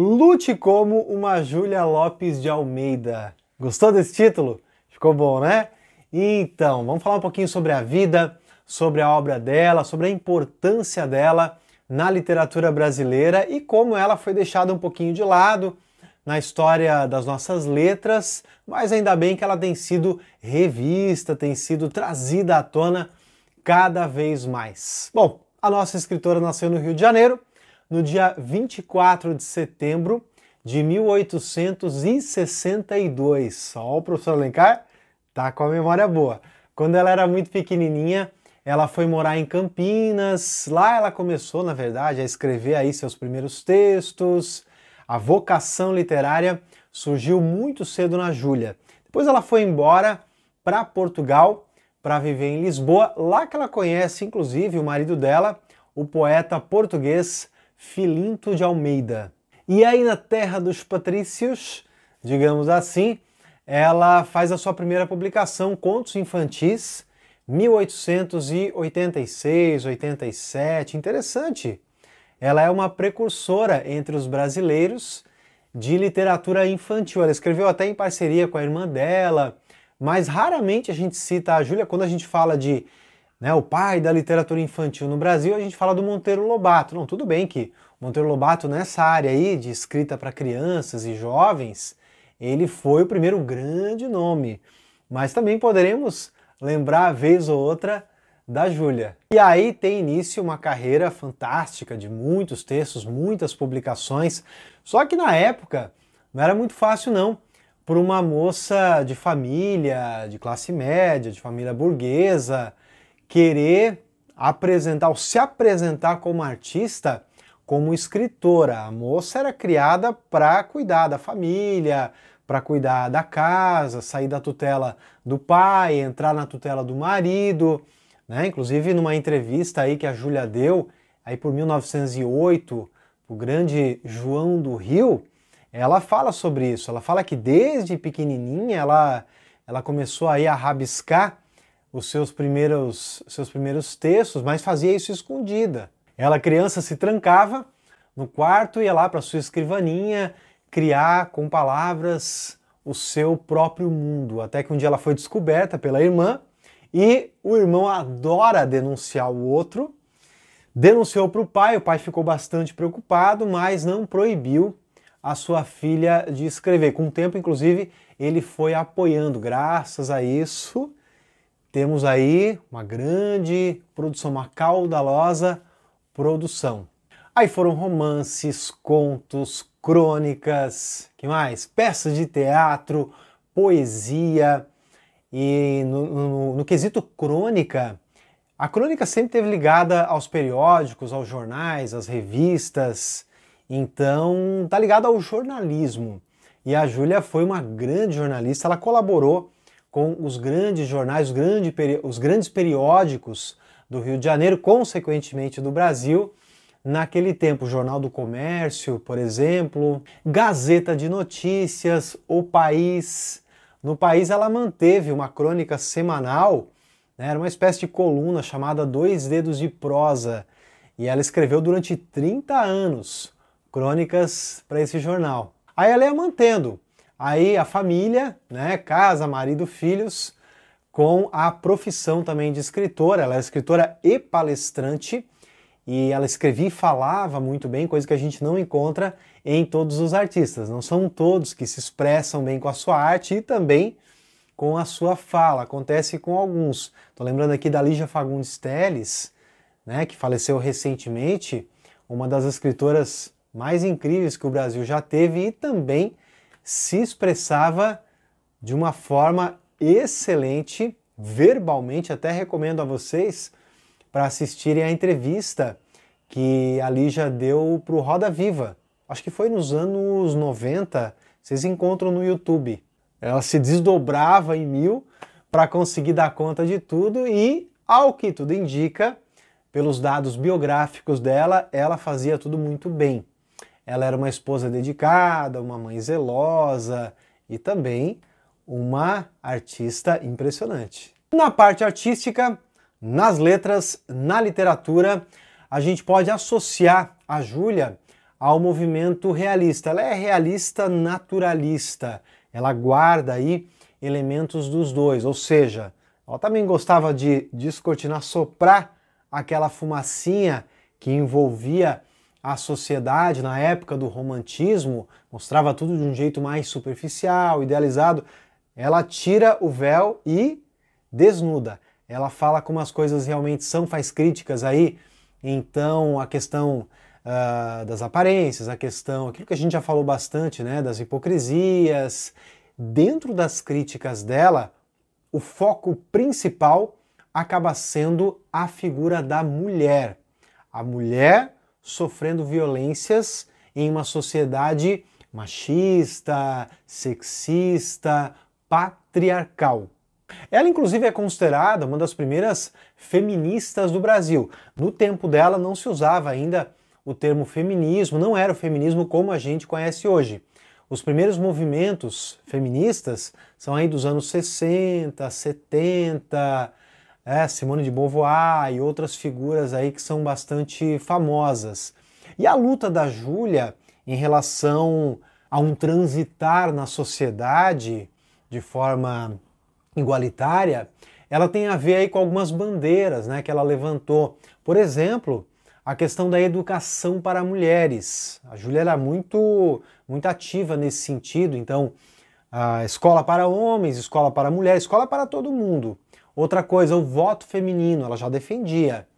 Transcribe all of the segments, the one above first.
Lute como uma Júlia Lopes de Almeida. Gostou desse título? Ficou bom, né? Então, vamos falar um pouquinho sobre a vida, sobre a obra dela, sobre a importância dela na literatura brasileira e como ela foi deixada um pouquinho de lado na história das nossas letras, mas ainda bem que ela tem sido revista, tem sido trazida à tona cada vez mais. Bom, a nossa escritora nasceu no Rio de Janeiro, no dia 24 de setembro de 1862. Ó, o professor Alencar tá com a memória boa. Quando ela era muito pequenininha, ela foi morar em Campinas. Lá ela começou, na verdade, a escrever aí seus primeiros textos. A vocação literária surgiu muito cedo na Júlia. Depois ela foi embora para Portugal para viver em Lisboa, lá que ela conhece inclusive o marido dela, o poeta português Filinto de Almeida. E aí, na terra dos patrícios, digamos assim, ela faz a sua primeira publicação, Contos Infantis, 1886, 87. Interessante. Ela é uma precursora entre os brasileiros de literatura infantil. Ela escreveu até em parceria com a irmã dela, mas raramente a gente cita a Júlia quando a gente fala de né, o pai da literatura infantil no Brasil, a gente fala do Monteiro Lobato. Não, tudo bem que Monteiro Lobato, nessa área aí de escrita para crianças e jovens, ele foi o primeiro grande nome. Mas também poderemos lembrar, vez ou outra, da Júlia. E aí tem início uma carreira fantástica de muitos textos, muitas publicações. Só que na época não era muito fácil, não, para uma moça de família, de classe média, de família burguesa, querer apresentar ou se apresentar como artista, como escritora. A moça era criada para cuidar da família, para cuidar da casa, sair da tutela do pai, entrar na tutela do marido, né? Inclusive numa entrevista aí que a Júlia deu, aí por 1908, o grande João do Rio, ela fala sobre isso. Ela fala que desde pequenininha ela ela começou aí a rabiscar os seus primeiros, seus primeiros textos, mas fazia isso escondida. Ela, criança, se trancava no quarto, ia lá para sua escrivaninha criar com palavras o seu próprio mundo, até que um dia ela foi descoberta pela irmã e o irmão adora denunciar o outro. Denunciou para o pai, o pai ficou bastante preocupado, mas não proibiu a sua filha de escrever. Com o tempo, inclusive, ele foi apoiando, graças a isso, temos aí uma grande produção, uma caudalosa produção. Aí foram romances, contos, crônicas, que mais? Peças de teatro, poesia. E no, no, no quesito crônica, a crônica sempre teve ligada aos periódicos, aos jornais, às revistas. Então, tá ligada ao jornalismo. E a Júlia foi uma grande jornalista, ela colaborou com os grandes jornais, os, grande, os grandes periódicos do Rio de Janeiro, consequentemente do Brasil, naquele tempo, Jornal do Comércio, por exemplo, Gazeta de Notícias, O País. No país ela manteve uma crônica semanal, né? era uma espécie de coluna chamada Dois Dedos de Prosa, e ela escreveu durante 30 anos crônicas para esse jornal. Aí ela ia mantendo, aí a família, né, casa, marido, filhos, com a profissão também de escritora. Ela é escritora e palestrante e ela escrevia e falava muito bem, coisa que a gente não encontra em todos os artistas. Não são todos que se expressam bem com a sua arte e também com a sua fala. Acontece com alguns. Estou lembrando aqui da Lígia Fagundes Teles, né, que faleceu recentemente, uma das escritoras mais incríveis que o Brasil já teve e também se expressava de uma forma excelente, verbalmente. Até recomendo a vocês para assistirem a entrevista que a Lígia deu para o Roda Viva. Acho que foi nos anos 90, vocês encontram no YouTube. Ela se desdobrava em mil para conseguir dar conta de tudo e, ao que tudo indica, pelos dados biográficos dela, ela fazia tudo muito bem. Ela era uma esposa dedicada, uma mãe zelosa e também uma artista impressionante. Na parte artística, nas letras, na literatura, a gente pode associar a Júlia ao movimento realista. Ela é realista naturalista. Ela guarda aí elementos dos dois, ou seja, ela também gostava de descortinar, soprar aquela fumacinha que envolvia a sociedade na época do romantismo mostrava tudo de um jeito mais superficial, idealizado, ela tira o véu e desnuda. Ela fala como as coisas realmente são, faz críticas aí. Então, a questão uh, das aparências, a questão, aquilo que a gente já falou bastante, né, das hipocrisias. Dentro das críticas dela, o foco principal acaba sendo a figura da mulher. A mulher sofrendo violências em uma sociedade machista, sexista, patriarcal. Ela, inclusive, é considerada uma das primeiras feministas do Brasil. No tempo dela, não se usava ainda o termo feminismo, não era o feminismo como a gente conhece hoje. Os primeiros movimentos feministas são aí dos anos 60, 70, é, Simone de Beauvoir e outras figuras aí que são bastante famosas. E a luta da Júlia em relação a um transitar na sociedade de forma igualitária, ela tem a ver aí com algumas bandeiras né, que ela levantou. Por exemplo, a questão da educação para mulheres. A Júlia era muito, muito ativa nesse sentido, então, a escola para homens, escola para mulheres, escola para todo mundo. Outra coisa, o voto feminino, ela já defendia.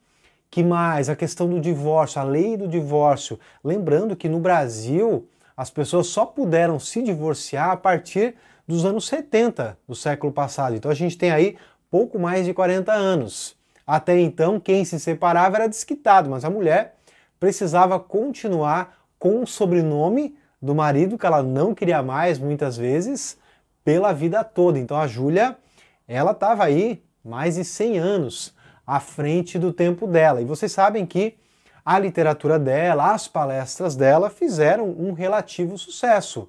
Que mais? A questão do divórcio, a lei do divórcio. Lembrando que no Brasil as pessoas só puderam se divorciar a partir dos anos 70 do século passado. Então a gente tem aí pouco mais de 40 anos. Até então, quem se separava era desquitado, mas a mulher precisava continuar com o sobrenome do marido que ela não queria mais, muitas vezes, pela vida toda. Então a Júlia, ela estava aí mais de 100 anos à frente do tempo dela. E vocês sabem que a literatura dela, as palestras dela fizeram um relativo sucesso.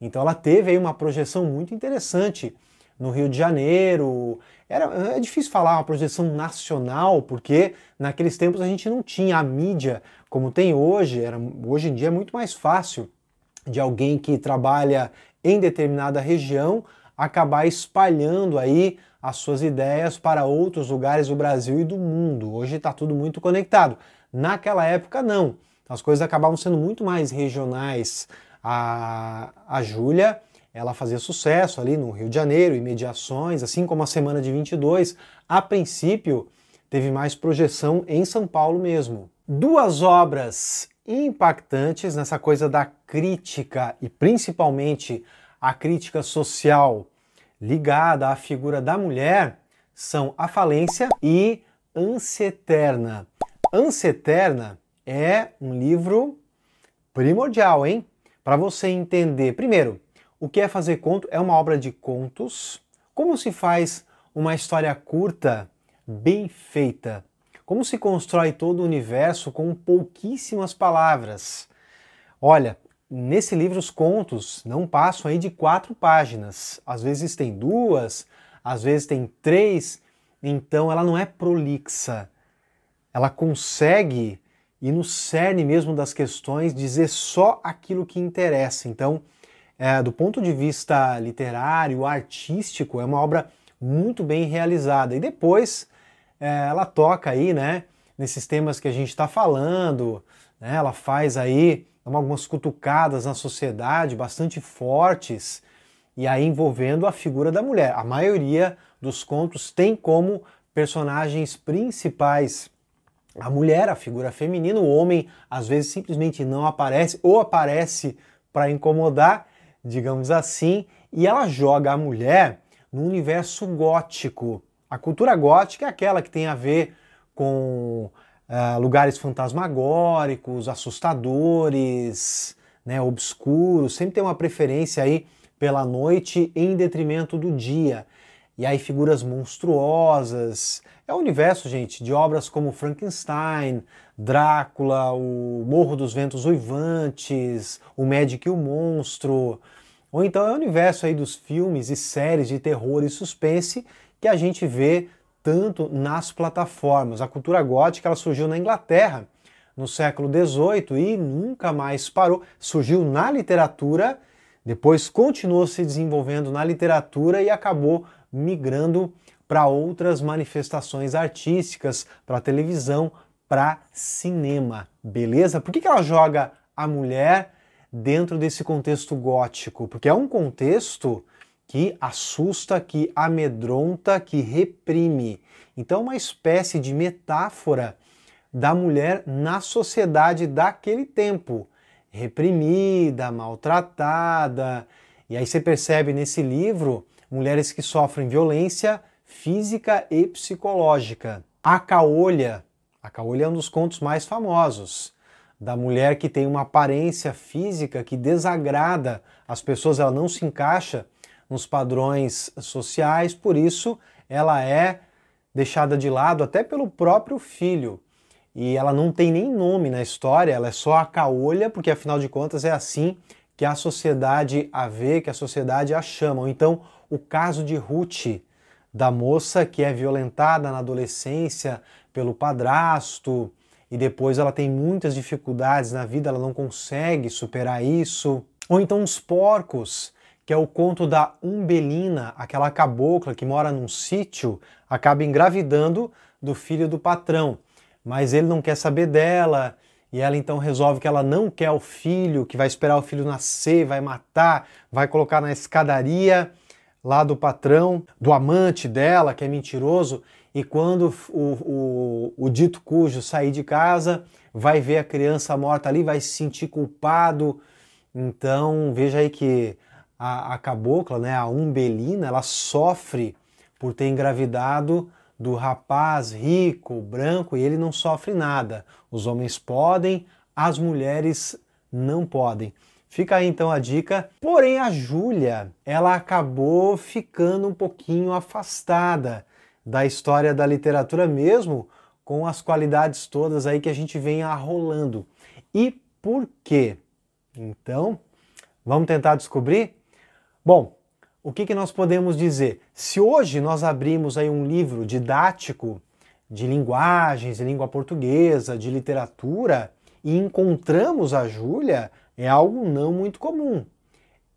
Então ela teve aí uma projeção muito interessante no Rio de Janeiro. Era, é difícil falar uma projeção nacional, porque naqueles tempos a gente não tinha a mídia como tem hoje. Era, hoje em dia é muito mais fácil de alguém que trabalha em determinada região acabar espalhando aí as suas ideias para outros lugares do Brasil e do mundo. Hoje está tudo muito conectado. Naquela época, não. As coisas acabavam sendo muito mais regionais. A, a Júlia ela fazia sucesso ali no Rio de Janeiro, em mediações, assim como a semana de 22. A princípio, teve mais projeção em São Paulo mesmo. Duas obras impactantes nessa coisa da crítica e principalmente a crítica social ligada à figura da mulher são a falência e Anseterna. Anseterna é um livro primordial, hein? Para você entender, primeiro, o que é fazer conto? É uma obra de contos. Como se faz uma história curta, bem feita? Como se constrói todo o universo com pouquíssimas palavras? Olha, Nesse livro, os contos não passam aí de quatro páginas. Às vezes tem duas, às vezes tem três. Então ela não é prolixa. Ela consegue e no cerne mesmo das questões dizer só aquilo que interessa. Então, é, do ponto de vista literário, artístico, é uma obra muito bem realizada. E depois é, ela toca aí, né, nesses temas que a gente está falando. Né, ela faz aí então, algumas cutucadas na sociedade bastante fortes, e aí envolvendo a figura da mulher. A maioria dos contos tem como personagens principais a mulher, a figura feminina, o homem às vezes simplesmente não aparece ou aparece para incomodar, digamos assim, e ela joga a mulher no universo gótico. A cultura gótica é aquela que tem a ver com ah, lugares fantasmagóricos, assustadores, né, obscuros, sempre tem uma preferência aí pela noite em detrimento do dia. E aí figuras monstruosas. É o universo, gente, de obras como Frankenstein, Drácula, o Morro dos Ventos Uivantes, o Magic e o Monstro. Ou então é o universo aí dos filmes e séries de terror e suspense que a gente vê tanto nas plataformas. A cultura gótica ela surgiu na Inglaterra no século XVIII e nunca mais parou. Surgiu na literatura, depois continuou se desenvolvendo na literatura e acabou migrando para outras manifestações artísticas, para televisão, para cinema. Beleza? Por que, que ela joga a mulher dentro desse contexto gótico? Porque é um contexto que assusta, que amedronta, que reprime. Então, é uma espécie de metáfora da mulher na sociedade daquele tempo, reprimida, maltratada. E aí você percebe nesse livro mulheres que sofrem violência física e psicológica. A Caolha, a Caolha é um dos contos mais famosos da mulher que tem uma aparência física que desagrada as pessoas, ela não se encaixa nos padrões sociais, por isso ela é deixada de lado até pelo próprio filho. E ela não tem nem nome na história, ela é só a caolha, porque afinal de contas é assim que a sociedade a vê, que a sociedade a chama. Ou então, o caso de Ruth, da moça que é violentada na adolescência pelo padrasto e depois ela tem muitas dificuldades na vida, ela não consegue superar isso. Ou então os porcos, que é o conto da Umbelina, aquela cabocla que mora num sítio, acaba engravidando do filho do patrão, mas ele não quer saber dela. E ela então resolve que ela não quer o filho, que vai esperar o filho nascer, vai matar, vai colocar na escadaria lá do patrão, do amante dela, que é mentiroso. E quando o, o, o dito cujo sair de casa, vai ver a criança morta ali, vai se sentir culpado. Então veja aí que a, a cabocla, né, a umbelina, ela sofre por ter engravidado do rapaz rico, branco, e ele não sofre nada. Os homens podem, as mulheres não podem. Fica aí então a dica. Porém, a Júlia, ela acabou ficando um pouquinho afastada da história da literatura mesmo, com as qualidades todas aí que a gente vem arrolando. E por quê? Então, vamos tentar descobrir? Bom, o que, que nós podemos dizer? Se hoje nós abrimos aí um livro didático de linguagens, de língua portuguesa, de literatura, e encontramos a Júlia, é algo não muito comum.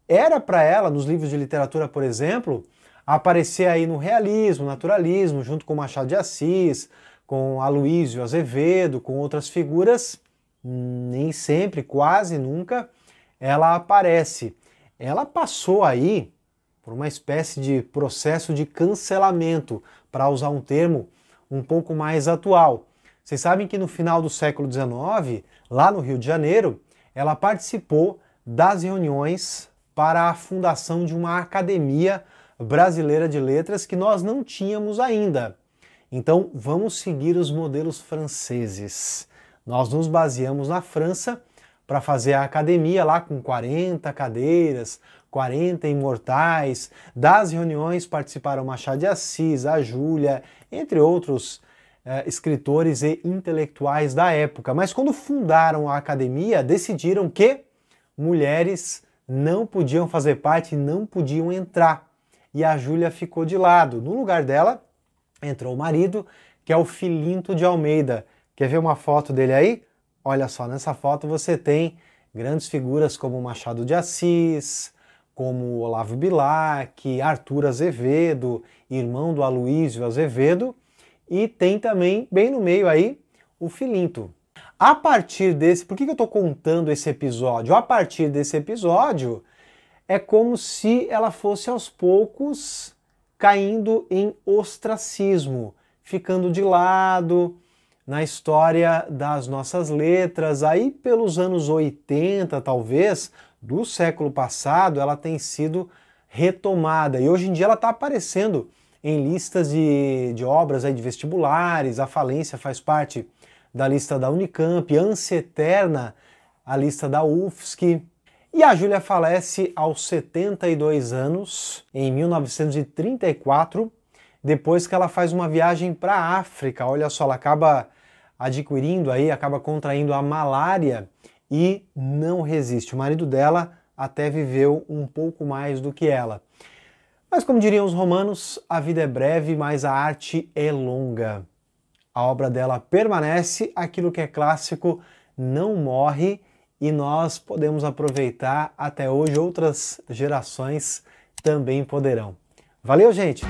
Era para ela, nos livros de literatura, por exemplo, aparecer aí no realismo, naturalismo, junto com Machado de Assis, com Aloísio Azevedo, com outras figuras, nem sempre, quase nunca, ela aparece ela passou aí por uma espécie de processo de cancelamento, para usar um termo um pouco mais atual. Vocês sabem que no final do século XIX, lá no Rio de Janeiro, ela participou das reuniões para a fundação de uma academia brasileira de letras que nós não tínhamos ainda. Então vamos seguir os modelos franceses. Nós nos baseamos na França para fazer a academia lá com 40 cadeiras, 40 imortais. Das reuniões participaram Machado de Assis, a Júlia, entre outros eh, escritores e intelectuais da época. Mas quando fundaram a academia, decidiram que mulheres não podiam fazer parte, não podiam entrar. E a Júlia ficou de lado. No lugar dela, entrou o marido, que é o Filinto de Almeida. Quer ver uma foto dele aí? Olha só, nessa foto você tem grandes figuras como Machado de Assis, como Olavo Bilac, Arthur Azevedo, irmão do Aloísio Azevedo, e tem também, bem no meio aí, o Filinto. A partir desse, por que eu estou contando esse episódio? A partir desse episódio, é como se ela fosse aos poucos caindo em ostracismo, ficando de lado, na história das nossas letras, aí pelos anos 80, talvez, do século passado, ela tem sido retomada e hoje em dia ela está aparecendo em listas de, de obras aí de vestibulares, a falência faz parte da lista da Unicamp, eterna a lista da UFSC. E a Júlia falece aos 72 anos, em 1934, depois que ela faz uma viagem para a África. Olha só, ela acaba adquirindo aí, acaba contraindo a malária e não resiste. O marido dela até viveu um pouco mais do que ela. Mas como diriam os romanos, a vida é breve, mas a arte é longa. A obra dela permanece, aquilo que é clássico não morre e nós podemos aproveitar até hoje, outras gerações também poderão. Valeu, gente!